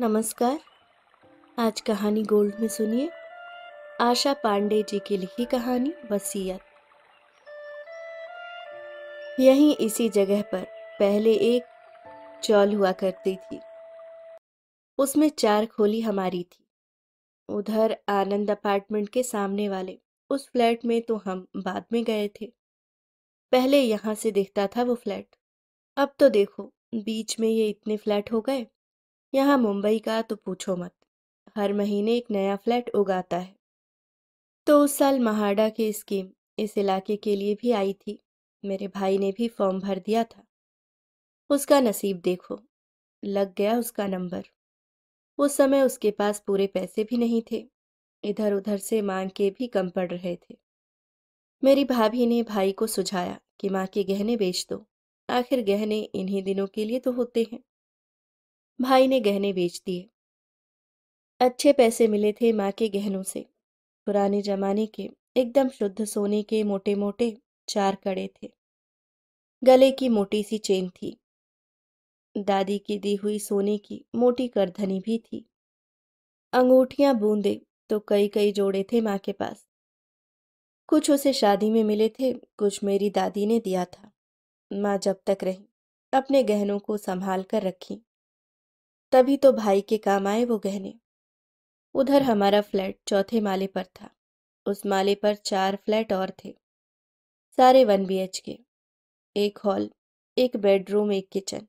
नमस्कार आज कहानी गोल्ड में सुनिए आशा पांडे जी की लिखी कहानी वसीयत यहीं इसी जगह पर पहले एक चौल हुआ करती थी उसमें चार खोली हमारी थी उधर आनंद अपार्टमेंट के सामने वाले उस फ्लैट में तो हम बाद में गए थे पहले यहां से दिखता था वो फ्लैट अब तो देखो बीच में ये इतने फ्लैट हो गए यहाँ मुंबई का तो पूछो मत हर महीने एक नया फ्लैट उगाता है तो उस साल महाडा की स्कीम इस इलाके के लिए भी आई थी मेरे भाई ने भी फॉर्म भर दिया था उसका नसीब देखो लग गया उसका नंबर उस समय उसके पास पूरे पैसे भी नहीं थे इधर उधर से मांग के भी कम पड़ रहे थे मेरी भाभी ने भाई को सुझाया कि माँ के गहने बेच दो आखिर गहने इन्हीं दिनों के लिए तो होते हैं भाई ने गहने बेच दिए अच्छे पैसे मिले थे माँ के गहनों से पुराने जमाने के एकदम शुद्ध सोने के मोटे मोटे चार कड़े थे गले की मोटी सी चेन थी दादी की दी हुई सोने की मोटी करधनी भी थी अंगूठियां बूंदे तो कई कई जोड़े थे माँ के पास कुछ उसे शादी में मिले थे कुछ मेरी दादी ने दिया था माँ जब तक रही अपने गहनों को संभाल कर रखी तभी तो भाई के काम आए वो गहने उधर हम्म। हमारा फ्लैट चौथे माले पर था उस माले पर चार फ्लैट और थे सारे वन बी एच के एक हॉल एक बेडरूम एक किचन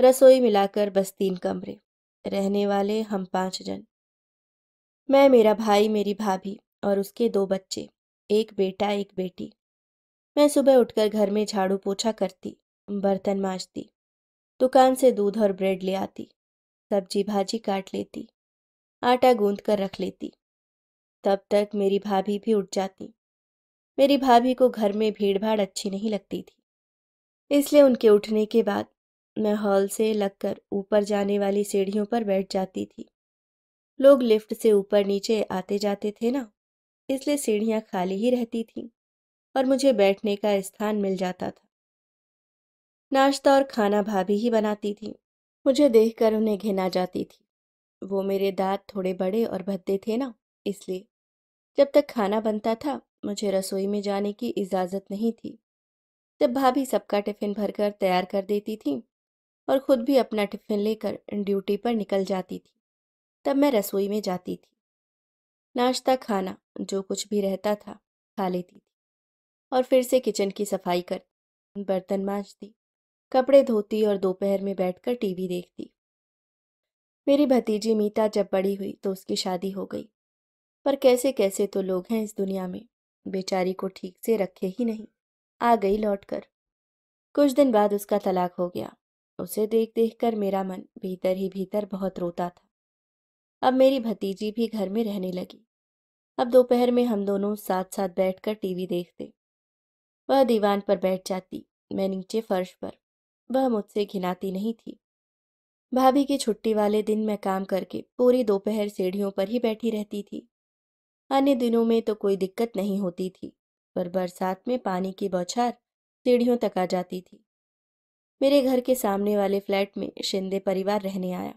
रसोई मिलाकर बस तीन कमरे रहने वाले हम पांच जन मैं मेरा भाई मेरी भाभी और उसके दो बच्चे एक बेटा एक बेटी मैं सुबह उठकर घर में झाड़ू पोछा करती बर्तन मांजती दुकान से दूध और ब्रेड ले आती सब्जी भाजी काट लेती आटा गूंद कर रख लेती तब तक मेरी भाभी भी उठ जाती मेरी भाभी को घर में भीड़ भाड़ अच्छी नहीं लगती थी इसलिए उनके उठने के बाद मैं हॉल से लगकर ऊपर जाने वाली सीढ़ियों पर बैठ जाती थी लोग लिफ्ट से ऊपर नीचे आते जाते थे ना इसलिए सीढ़ियाँ खाली ही रहती थीं और मुझे बैठने का स्थान मिल जाता था नाश्ता और खाना भाभी ही बनाती थी मुझे देखकर उन्हें घिना जाती थी वो मेरे दांत थोड़े बड़े और भद्दे थे ना इसलिए जब तक खाना बनता था मुझे रसोई में जाने की इजाज़त नहीं थी जब भाभी सबका टिफ़िन भरकर तैयार कर देती थी और ख़ुद भी अपना टिफ़िन लेकर ड्यूटी पर निकल जाती थी तब मैं रसोई में जाती थी नाश्ता खाना जो कुछ भी रहता था खा लेती थी और फिर से किचन की सफाई कर बर्तन माँजती कपड़े धोती और दोपहर में बैठकर टीवी देखती मेरी भतीजी मीता जब बड़ी हुई तो उसकी शादी हो गई पर कैसे कैसे तो लोग हैं इस दुनिया में बेचारी को ठीक से रखे ही नहीं आ गई लौट कर कुछ दिन बाद उसका तलाक हो गया उसे देख देख कर मेरा मन भीतर ही भीतर बहुत रोता था अब मेरी भतीजी भी घर में रहने लगी अब दोपहर में हम दोनों साथ साथ बैठकर टीवी देखते वह दीवान पर बैठ जाती मैं नीचे फर्श पर वह मुझसे घिनाती नहीं थी भाभी की छुट्टी वाले दिन मैं काम करके पूरी दोपहर सीढ़ियों पर ही बैठी रहती थी अन्य दिनों में तो कोई दिक्कत नहीं होती थी पर बरसात में पानी की बौछार सीढ़ियों तक आ जाती थी मेरे घर के सामने वाले फ्लैट में शिंदे परिवार रहने आया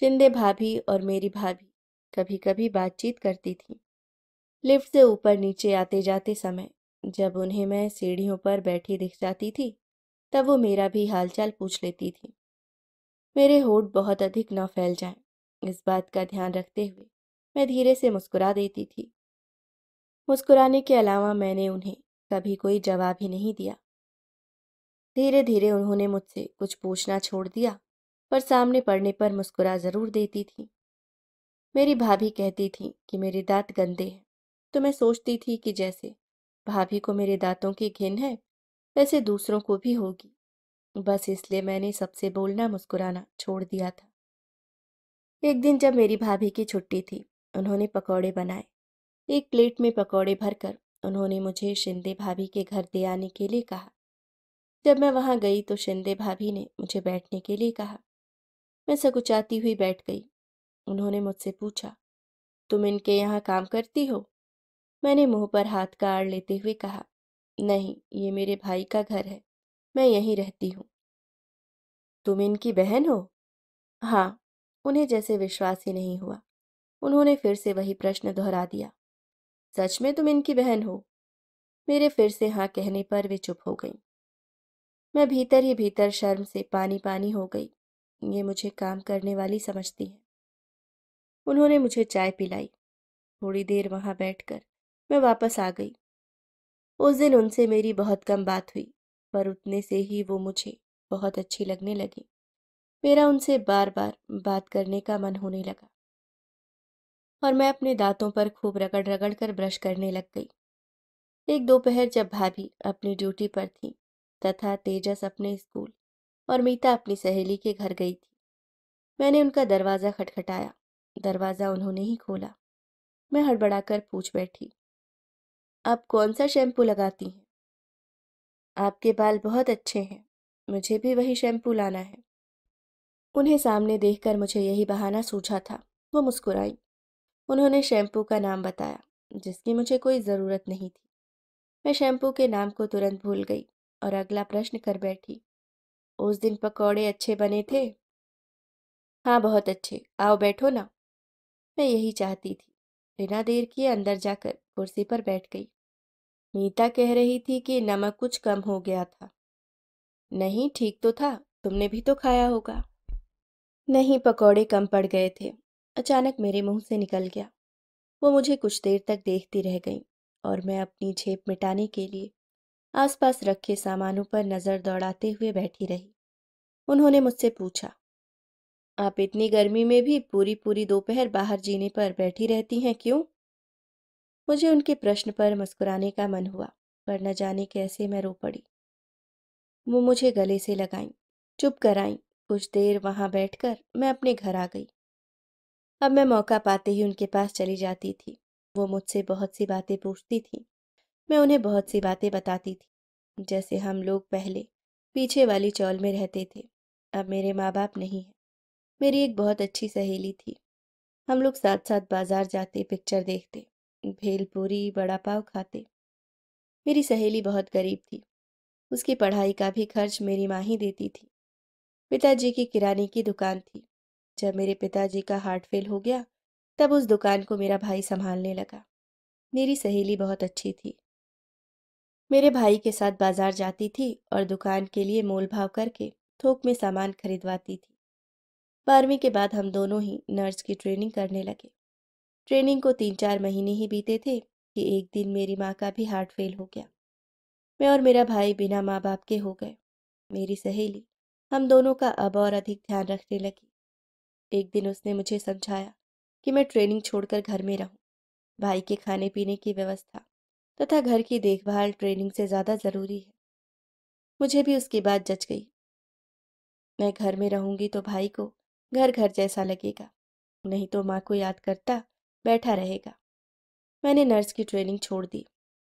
शिंदे भाभी और मेरी भाभी कभी कभी बातचीत करती थी लिफ्ट से ऊपर नीचे आते जाते समय जब उन्हें मैं सीढ़ियों पर बैठी दिख जाती थी तब वो मेरा भी हालचाल पूछ लेती थी मेरे होठ बहुत अधिक न फैल जाएं, इस बात का ध्यान रखते हुए मैं धीरे से मुस्कुरा देती थी मुस्कुराने के अलावा मैंने उन्हें कभी कोई जवाब ही नहीं दिया धीरे धीरे उन्होंने मुझसे कुछ पूछना छोड़ दिया पर सामने पड़ने पर मुस्कुरा ज़रूर देती थी मेरी भाभी कहती थी कि मेरे दांत गंदे हैं तो मैं सोचती थी कि जैसे भाभी को मेरे दांतों की घिन है वैसे दूसरों को भी होगी बस इसलिए मैंने सबसे बोलना मुस्कुराना छोड़ दिया था एक दिन जब मेरी भाभी की छुट्टी थी उन्होंने पकौड़े बनाए एक प्लेट में पकौड़े भरकर उन्होंने मुझे शिंदे भाभी के घर दे आने के लिए कहा जब मैं वहाँ गई तो शिंदे भाभी ने मुझे बैठने के लिए कहा मैं सकुचाती हुई बैठ गई उन्होंने मुझसे पूछा तुम इनके यहाँ काम करती हो मैंने मुंह पर हाथ का आड़ लेते हुए कहा नहीं ये मेरे भाई का घर है मैं यहीं रहती हूँ तुम इनकी बहन हो हाँ उन्हें जैसे विश्वास ही नहीं हुआ उन्होंने फिर से वही प्रश्न दोहरा दिया सच में तुम इनकी बहन हो मेरे फिर से हाँ कहने पर वे चुप हो गई मैं भीतर ही भीतर शर्म से पानी पानी हो गई ये मुझे काम करने वाली समझती है उन्होंने मुझे चाय पिलाई थोड़ी देर वहाँ बैठकर मैं वापस आ गई उस दिन उनसे मेरी बहुत कम बात हुई पर उतने से ही वो मुझे बहुत अच्छी लगने लगी मेरा उनसे बार बार बात करने का मन होने लगा और मैं अपने दांतों पर खूब रगड़ रगड़ कर ब्रश करने लग गई एक दोपहर जब भाभी अपनी ड्यूटी पर थी तथा तेजस अपने स्कूल और मीता अपनी सहेली के घर गई थी मैंने उनका दरवाज़ा खटखटाया दरवाज़ा उन्होंने ही खोला मैं हड़बड़ाकर पूछ बैठी आप कौन सा शैम्पू लगाती हैं आपके बाल बहुत अच्छे हैं मुझे भी वही शैम्पू लाना है उन्हें सामने देखकर मुझे यही बहाना सूझा था वो मुस्कुराई उन्होंने शैम्पू का नाम बताया जिसकी मुझे कोई ज़रूरत नहीं थी मैं शैम्पू के नाम को तुरंत भूल गई और अगला प्रश्न कर बैठी उस दिन पकौड़े अच्छे बने थे हाँ बहुत अच्छे आओ बैठो ना मैं यही चाहती थी बिना देर किए अंदर जाकर कुर्सी पर बैठ गई नीता कह रही थी कि नमक कुछ कम हो गया था नहीं ठीक तो था तुमने भी तो खाया होगा नहीं पकौड़े कम पड़ गए थे अचानक मेरे मुंह से निकल गया वो मुझे कुछ देर तक देखती रह गई और मैं अपनी झेप मिटाने के लिए आसपास रखे सामानों पर नज़र दौड़ाते हुए बैठी रही उन्होंने मुझसे पूछा आप इतनी गर्मी में भी पूरी पूरी दोपहर बाहर जीने पर बैठी रहती हैं क्यों मुझे उनके प्रश्न पर मुस्कुराने का मन हुआ पर न जाने कैसे मैं रो पड़ी वो मुझे गले से लगाई चुप कराई कुछ देर वहाँ बैठकर मैं अपने घर आ गई अब मैं मौका पाते ही उनके पास चली जाती थी वो मुझसे बहुत सी बातें पूछती थी मैं उन्हें बहुत सी बातें बताती थी जैसे हम लोग पहले पीछे वाली चौल में रहते थे अब मेरे माँ बाप नहीं हैं मेरी एक बहुत अच्छी सहेली थी हम लोग साथ साथ बाजार जाते पिक्चर देखते भेलपूरी बड़ा पाव खाते मेरी सहेली बहुत गरीब थी उसकी पढ़ाई का भी खर्च मेरी माँ ही देती थी पिताजी की किराने की दुकान थी जब मेरे पिताजी का हार्ट फेल हो गया तब उस दुकान को मेरा भाई संभालने लगा मेरी सहेली बहुत अच्छी थी मेरे भाई के साथ बाजार जाती थी और दुकान के लिए मोल भाव करके थोक में सामान खरीदवाती थी बारहवीं के बाद हम दोनों ही नर्स की ट्रेनिंग करने लगे ट्रेनिंग को तीन चार महीने ही बीते थे कि एक दिन मेरी माँ का भी हार्ट फेल हो गया मैं और मेरा भाई बिना माँ बाप के हो गए मेरी सहेली हम दोनों का अब और अधिक ध्यान रखने लगी एक दिन उसने मुझे समझाया कि मैं ट्रेनिंग छोड़कर घर में रहूं भाई के खाने पीने की व्यवस्था तथा घर की देखभाल ट्रेनिंग से ज़्यादा ज़रूरी है मुझे भी उसकी बात जच गई मैं घर में रहूंगी तो भाई को घर घर जैसा लगेगा नहीं तो माँ को याद करता बैठा रहेगा मैंने नर्स की ट्रेनिंग छोड़ दी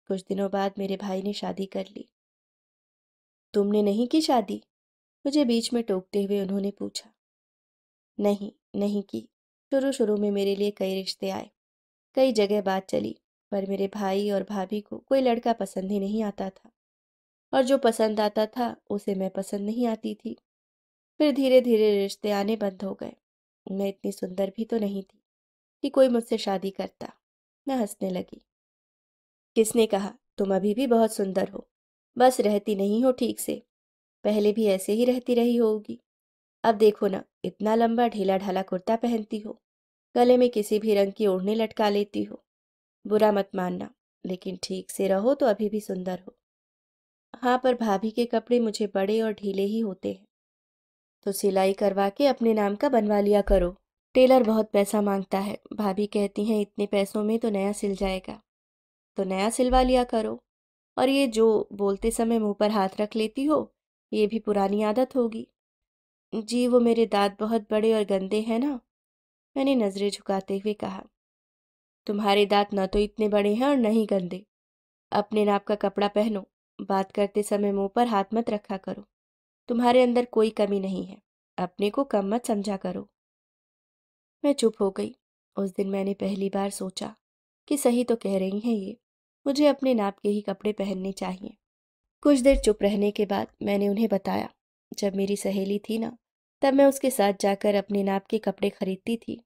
कुछ दिनों बाद मेरे भाई ने शादी कर ली तुमने नहीं की शादी मुझे बीच में टोकते हुए उन्होंने पूछा नहीं नहीं की शुरू शुरू में मेरे लिए कई रिश्ते आए कई जगह बात चली पर मेरे भाई और भाभी को कोई लड़का पसंद ही नहीं आता था और जो पसंद आता था उसे मैं पसंद नहीं आती थी फिर धीरे धीरे रिश्ते आने बंद हो गए मैं इतनी सुंदर भी तो नहीं थी कि कोई मुझसे शादी करता मैं हंसने लगी किसने कहा तुम अभी भी बहुत सुंदर हो बस रहती नहीं हो ठीक से पहले भी ऐसे ही रहती रही होगी अब देखो ना इतना लंबा ढीला ढाला कुर्ता पहनती हो गले में किसी भी रंग की ओढ़ने लटका लेती हो बुरा मत मानना लेकिन ठीक से रहो तो अभी भी सुंदर हो हाँ पर भाभी के कपड़े मुझे बड़े और ढीले ही होते हैं तो सिलाई करवा के अपने नाम का बनवा लिया करो टेलर बहुत पैसा मांगता है भाभी कहती हैं इतने पैसों में तो नया सिल जाएगा तो नया सिलवा लिया करो और ये जो बोलते समय मुंह पर हाथ रख लेती हो ये भी पुरानी आदत होगी जी वो मेरे दांत बहुत बड़े और गंदे हैं ना मैंने नज़रें झुकाते हुए कहा तुम्हारे दांत न तो इतने बड़े हैं और न ही गंदे अपने नाप का कपड़ा पहनो बात करते समय मुंह पर हाथ मत रखा करो तुम्हारे अंदर कोई कमी नहीं है अपने को कम मत समझा करो मैं चुप हो गई उस दिन मैंने पहली बार सोचा कि सही तो कह रही हैं ये मुझे अपने नाप के ही कपड़े पहनने चाहिए कुछ देर चुप रहने के बाद मैंने उन्हें बताया जब मेरी सहेली थी ना तब मैं उसके साथ जाकर अपने नाप के कपड़े खरीदती थी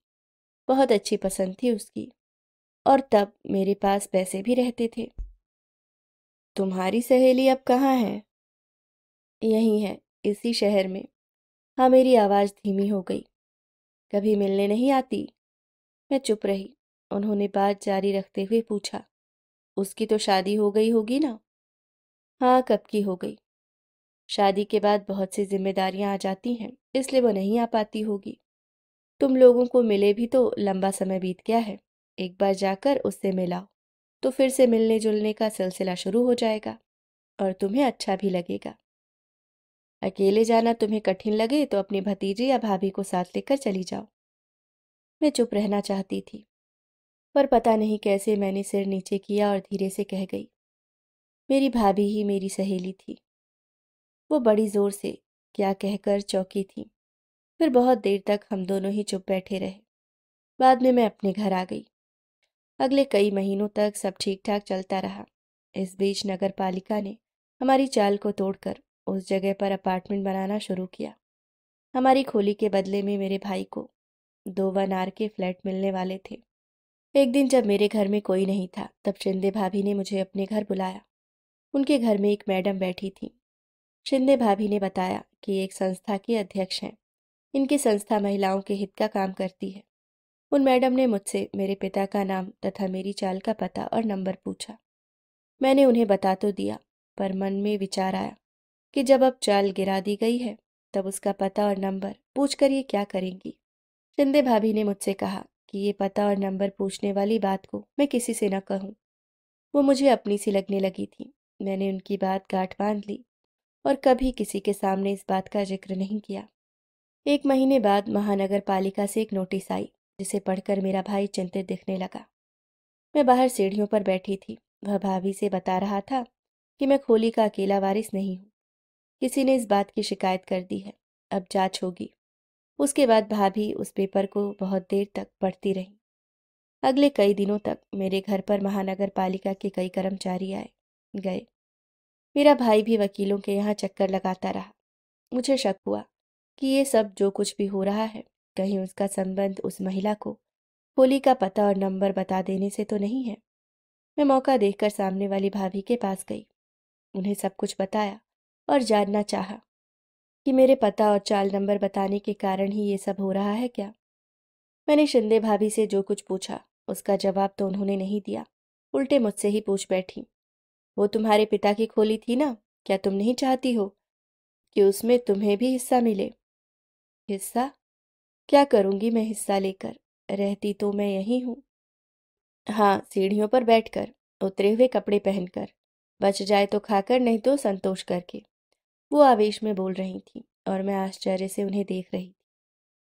बहुत अच्छी पसंद थी उसकी और तब मेरे पास पैसे भी रहते थे तुम्हारी सहेली अब कहाँ है यहीं है इसी शहर में हाँ मेरी आवाज़ धीमी हो गई कभी मिलने नहीं आती मैं चुप रही उन्होंने बात जारी रखते हुए पूछा उसकी तो शादी हो गई होगी ना हाँ कब की हो गई शादी के बाद बहुत सी जिम्मेदारियां आ जाती हैं इसलिए वो नहीं आ पाती होगी तुम लोगों को मिले भी तो लंबा समय बीत गया है एक बार जाकर उससे मिलाओ तो फिर से मिलने जुलने का सिलसिला शुरू हो जाएगा और तुम्हें अच्छा भी लगेगा अकेले जाना तुम्हें कठिन लगे तो अपने भतीजे या भाभी को साथ लेकर चली जाओ मैं चुप रहना चाहती थी पर पता नहीं कैसे मैंने सिर नीचे किया और धीरे से कह गई मेरी भाभी ही मेरी सहेली थी वो बड़ी जोर से क्या कहकर चौकी थी फिर बहुत देर तक हम दोनों ही चुप बैठे रहे बाद में मैं अपने घर आ गई अगले कई महीनों तक सब ठीक ठाक चलता रहा इस बीच नगर पालिका ने हमारी चाल को तोड़कर उस जगह पर अपार्टमेंट बनाना शुरू किया हमारी खोली के बदले में मेरे भाई को दो वन आर के फ्लैट मिलने वाले थे एक दिन जब मेरे घर में कोई नहीं था तब शिंदे भाभी ने मुझे अपने घर बुलाया उनके घर में एक मैडम बैठी थी शिंदे भाभी ने बताया कि एक संस्था के अध्यक्ष हैं इनकी संस्था महिलाओं के हित का काम करती है उन मैडम ने मुझसे मेरे पिता का नाम तथा मेरी चाल का पता और नंबर पूछा मैंने उन्हें बता तो दिया पर मन में विचार आया कि जब अब चाल गिरा दी गई है तब उसका पता और नंबर पूछकर ये क्या करेंगी शिंदे भाभी ने मुझसे कहा कि ये पता और नंबर पूछने वाली बात को मैं किसी से न कहूँ वो मुझे अपनी सी लगने लगी थी मैंने उनकी बात गांठ बांध ली और कभी किसी के सामने इस बात का जिक्र नहीं किया एक महीने बाद महानगर पालिका से एक नोटिस आई जिसे पढ़कर मेरा भाई चिंतित दिखने लगा मैं बाहर सीढ़ियों पर बैठी थी वह भाभी से बता रहा था कि मैं खोली का अकेला वारिस नहीं हूँ किसी ने इस बात की शिकायत कर दी है अब जांच होगी उसके बाद भाभी उस पेपर को बहुत देर तक पढ़ती रही अगले कई दिनों तक मेरे घर पर महानगर पालिका के कई कर्मचारी आए गए मेरा भाई भी वकीलों के यहाँ चक्कर लगाता रहा मुझे शक हुआ कि ये सब जो कुछ भी हो रहा है कहीं उसका संबंध उस महिला को होली का पता और नंबर बता देने से तो नहीं है मैं मौका देखकर सामने वाली भाभी के पास गई उन्हें सब कुछ बताया और जानना चाहा कि मेरे पता और चाल नंबर बताने के कारण ही ये सब हो रहा है क्या मैंने शिंदे भाभी से जो कुछ पूछा उसका जवाब तो उन्होंने नहीं दिया उल्टे मुझसे ही पूछ बैठी वो तुम्हारे पिता की खोली थी ना क्या तुम नहीं चाहती हो कि उसमें तुम्हें भी हिस्सा मिले हिस्सा क्या करूंगी मैं हिस्सा लेकर रहती तो मैं यही हूं हाँ सीढ़ियों पर बैठकर उतरे हुए कपड़े पहनकर बच जाए तो खाकर नहीं तो संतोष करके वो आवेश में बोल रही थी और मैं आश्चर्य से उन्हें देख रही थी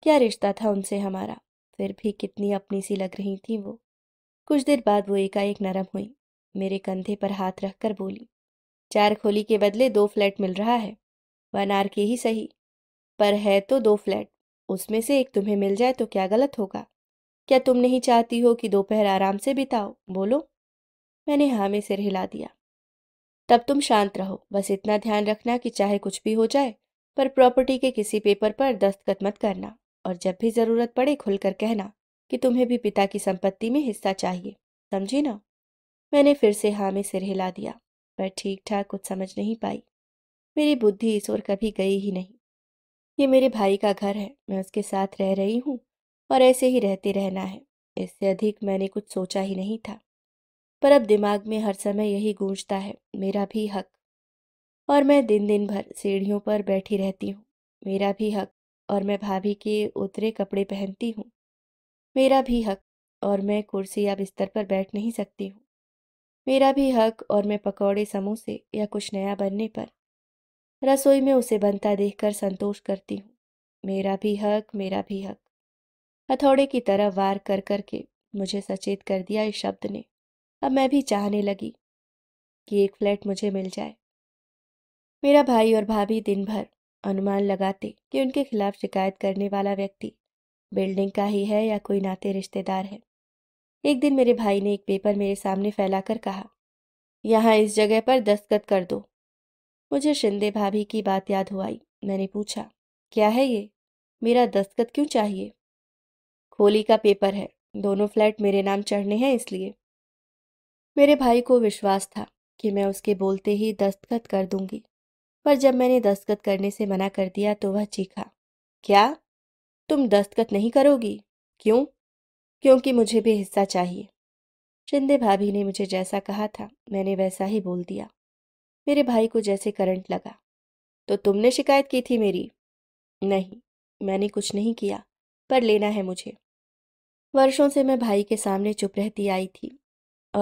क्या रिश्ता था उनसे हमारा फिर भी कितनी अपनी सी लग रही थी वो कुछ देर बाद वो एकाएक नरम हुई मेरे कंधे पर हाथ रखकर बोली चार खोली के बदले दो फ्लैट मिल रहा है वन आर के ही सही पर है तो दो फ्लैट उसमें से एक तुम्हें मिल जाए तो क्या गलत होगा क्या तुम नहीं चाहती हो कि दोपहर आराम से बिताओ बोलो मैंने हाँ में सिर हिला दिया तब तुम शांत रहो बस इतना ध्यान रखना कि चाहे कुछ भी हो जाए पर प्रॉपर्टी के किसी पेपर पर दस्तखत मत करना और जब भी ज़रूरत पड़े खुलकर कहना कि तुम्हें भी पिता की संपत्ति में हिस्सा चाहिए समझी ना मैंने फिर से हाँ में सिर हिला दिया पर ठीक ठाक कुछ समझ नहीं पाई मेरी बुद्धि इस ओर कभी गई ही नहीं ये मेरे भाई का घर है मैं उसके साथ रह रही हूँ और ऐसे ही रहते रहना है इससे अधिक मैंने कुछ सोचा ही नहीं था पर अब दिमाग में हर समय यही गूंजता है मेरा भी हक और मैं दिन दिन भर सीढ़ियों पर बैठी रहती हूँ मेरा भी हक और मैं भाभी के उतरे कपड़े पहनती हूँ मेरा भी हक और मैं कुर्सी या बिस्तर पर बैठ नहीं सकती हूँ मेरा भी हक और मैं पकौड़े समोसे या कुछ नया बनने पर रसोई में उसे बनता देखकर संतोष करती हूँ मेरा भी हक मेरा भी हक हथौड़े की तरह वार कर कर मुझे सचेत कर दिया इस शब्द ने अब मैं भी चाहने लगी कि एक फ्लैट मुझे मिल जाए मेरा भाई और भाभी दिन भर अनुमान लगाते कि उनके खिलाफ शिकायत करने वाला व्यक्ति बिल्डिंग का ही है या कोई नाते रिश्तेदार है एक दिन मेरे भाई ने एक पेपर मेरे सामने फैलाकर कहा यहाँ इस जगह पर दस्तखत कर दो मुझे शिंदे भाभी की बात याद हो आई मैंने पूछा क्या है ये मेरा दस्तखत क्यों चाहिए खोली का पेपर है दोनों फ्लैट मेरे नाम चढ़ने हैं इसलिए मेरे भाई को विश्वास था कि मैं उसके बोलते ही दस्तखत कर दूंगी पर जब मैंने दस्तखत करने से मना कर दिया तो वह चीखा क्या तुम दस्तखत नहीं करोगी क्यों क्योंकि मुझे भी हिस्सा चाहिए शिंदे भाभी ने मुझे जैसा कहा था मैंने वैसा ही बोल दिया मेरे भाई को जैसे करंट लगा तो तुमने शिकायत की थी मेरी नहीं मैंने कुछ नहीं किया पर लेना है मुझे वर्षों से मैं भाई के सामने चुप रहती आई थी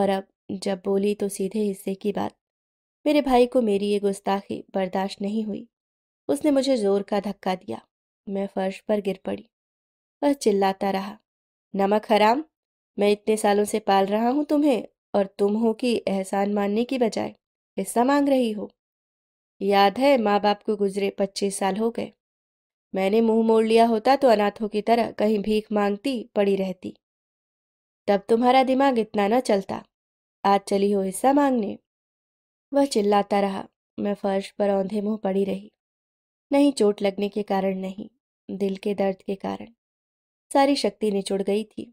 और अब जब बोली तो सीधे हिस्से की बात मेरे भाई को मेरी ये गुस्ताखी बर्दाश्त नहीं हुई उसने मुझे जोर का धक्का दिया मैं फर्श पर गिर पड़ी वह चिल्लाता रहा नमक हराम मैं इतने सालों से पाल रहा हूं तुम्हें और तुम हो कि एहसान मानने की बजाय हिस्सा मांग रही हो याद है माँ बाप को गुजरे पच्चीस साल हो गए मैंने मुंह मोड़ लिया होता तो अनाथों की तरह कहीं भीख मांगती पड़ी रहती तब तुम्हारा दिमाग इतना न चलता आज चली हो हिस्सा मांगने वह चिल्लाता रहा मैं फर्श पर औंधे मुंह पड़ी रही नहीं चोट लगने के कारण नहीं दिल के दर्द के कारण सारी शक्ति निचुड़ गई थी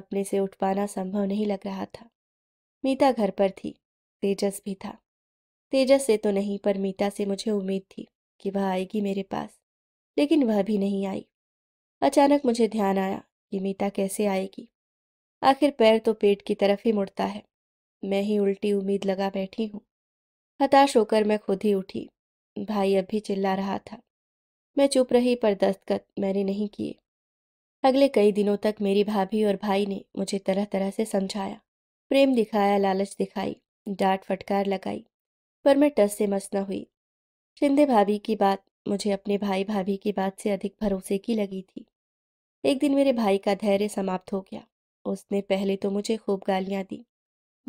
अपने से उठ पाना संभव नहीं लग रहा था मीता घर पर थी तेजस भी था तेजस से तो नहीं पर मीता से मुझे उम्मीद थी कि वह आएगी मेरे पास लेकिन वह भी नहीं आई अचानक मुझे ध्यान आया कि मीता कैसे आएगी आखिर पैर तो पेट की तरफ ही मुड़ता है मैं ही उल्टी उम्मीद लगा बैठी हूँ हताश होकर मैं खुद ही उठी भाई अब भी चिल्ला रहा था मैं चुप रही पर दस्तखत मैंने नहीं किए अगले कई दिनों तक मेरी भाभी और भाई ने मुझे तरह तरह से समझाया प्रेम दिखाया लालच दिखाई डांट फटकार लगाई पर मैं टस से मस न हुई शिंदे भाभी की बात मुझे अपने भाई भाभी की बात से अधिक भरोसे की लगी थी एक दिन मेरे भाई का धैर्य समाप्त हो गया उसने पहले तो मुझे खूब गालियाँ दी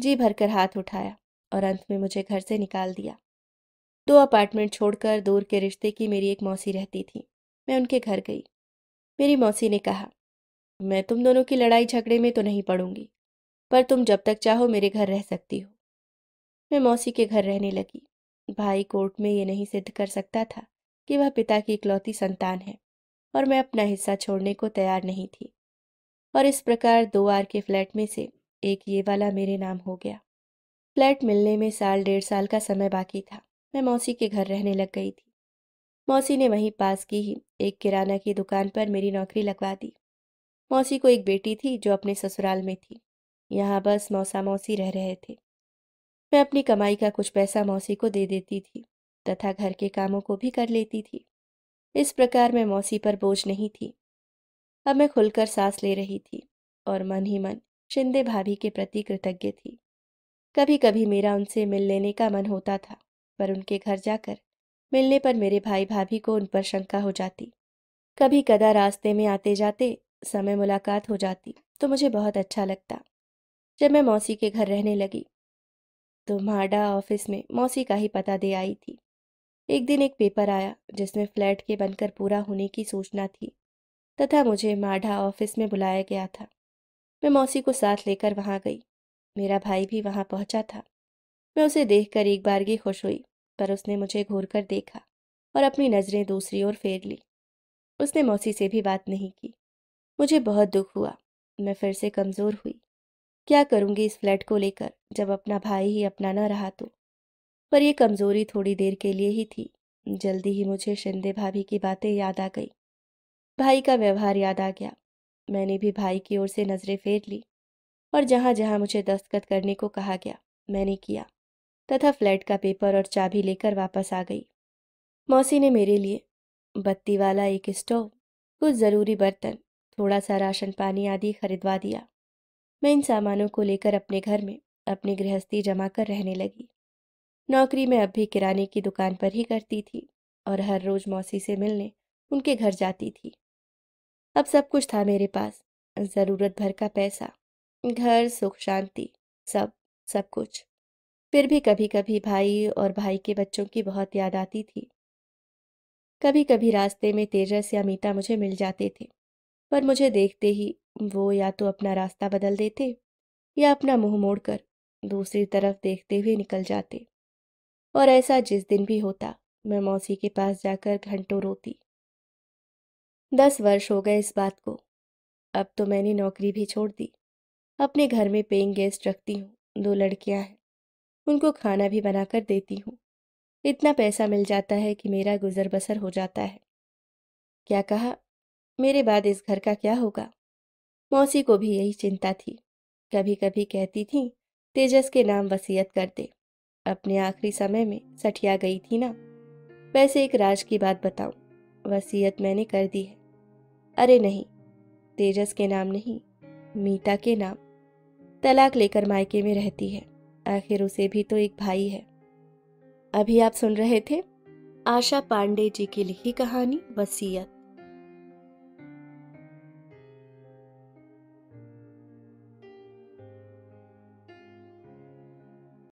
जी भरकर हाथ उठाया और अंत में मुझे घर से निकाल दिया दो अपार्टमेंट छोड़कर दूर के रिश्ते की मेरी एक मौसी रहती थी मैं उनके घर गई मेरी मौसी ने कहा मैं तुम दोनों की लड़ाई झगड़े में तो नहीं पड़ूंगी पर तुम जब तक चाहो मेरे घर रह सकती हो मैं मौसी के घर रहने लगी भाई कोर्ट में ये नहीं सिद्ध कर सकता था कि वह पिता की इकलौती संतान है और मैं अपना हिस्सा छोड़ने को तैयार नहीं थी और इस प्रकार दो आर के फ्लैट में से एक ये वाला मेरे नाम हो गया फ्लैट मिलने में साल डेढ़ साल का समय बाकी था मैं मौसी के घर रहने लग गई थी मौसी ने वहीं पास की ही एक किराना की दुकान पर मेरी नौकरी लगवा दी मौसी को एक बेटी थी जो अपने ससुराल में थी यहाँ बस मौसा मौसी रह रहे थे मैं अपनी कमाई का कुछ पैसा मौसी को दे देती थी तथा घर के कामों को भी कर लेती थी इस प्रकार मैं मौसी पर बोझ नहीं थी अब मैं खुलकर सांस ले रही थी और मन ही मन शिंदे भाभी के प्रति कृतज्ञ थी कभी कभी मेरा उनसे मिल लेने का मन होता था पर उनके घर जाकर मिलने पर मेरे भाई भाभी को उन पर शंका हो जाती कभी कदा रास्ते में आते जाते समय मुलाकात हो जाती तो मुझे बहुत अच्छा लगता जब मैं मौसी के घर रहने लगी तो माडा ऑफिस में मौसी का ही पता दे आई थी एक दिन एक पेपर आया जिसमें फ्लैट के बनकर पूरा होने की सूचना थी तथा मुझे माढ़ा ऑफिस में बुलाया गया था मैं मौसी को साथ लेकर वहाँ गई मेरा भाई भी वहाँ पहुँचा था मैं उसे देखकर एक बार भी खुश हुई पर उसने मुझे घूर कर देखा और अपनी नज़रें दूसरी ओर फेर ली उसने मौसी से भी बात नहीं की मुझे बहुत दुख हुआ मैं फिर से कमज़ोर हुई क्या करूँगी इस फ्लैट को लेकर जब अपना भाई ही अपना न रहा तो पर यह कमज़ोरी थोड़ी देर के लिए ही थी जल्दी ही मुझे शिंदे भाभी की बातें याद आ गई भाई का व्यवहार याद आ गया मैंने भी भाई की ओर से नज़रें फेर ली और जहाँ जहाँ मुझे दस्तखत करने को कहा गया मैंने किया तथा फ्लैट का पेपर और चाबी लेकर वापस आ गई मौसी ने मेरे लिए बत्ती वाला एक स्टोव कुछ ज़रूरी बर्तन थोड़ा सा राशन पानी आदि खरीदवा दिया मैं इन सामानों को लेकर अपने घर में अपनी गृहस्थी जमा कर रहने लगी नौकरी मैं अब भी किराने की दुकान पर ही करती थी और हर रोज़ मौसी से मिलने उनके घर जाती थी अब सब कुछ था मेरे पास ज़रूरत भर का पैसा घर सुख शांति सब सब कुछ फिर भी कभी कभी भाई और भाई के बच्चों की बहुत याद आती थी कभी कभी रास्ते में तेजस या मीता मुझे मिल जाते थे पर मुझे देखते ही वो या तो अपना रास्ता बदल देते या अपना मुंह मोड़कर दूसरी तरफ देखते हुए निकल जाते और ऐसा जिस दिन भी होता मैं मौसी के पास जाकर घंटों रोती दस वर्ष हो गए इस बात को अब तो मैंने नौकरी भी छोड़ दी अपने घर में पेइंग गेस्ट रखती हूँ दो लड़कियाँ हैं उनको खाना भी बनाकर देती हूँ इतना पैसा मिल जाता है कि मेरा गुजर बसर हो जाता है क्या कहा मेरे बाद इस घर का क्या होगा मौसी को भी यही चिंता थी कभी कभी कहती थी तेजस के नाम वसीयत कर दे अपने आखिरी समय में सठिया गई थी ना वैसे एक राज की बात बताऊं वसीयत मैंने कर दी है अरे नहीं तेजस के नाम नहीं मीता के नाम तलाक लेकर मायके में रहती है आखिर उसे भी तो एक भाई है अभी आप सुन रहे थे आशा पांडे जी की लिखी कहानी वसीयत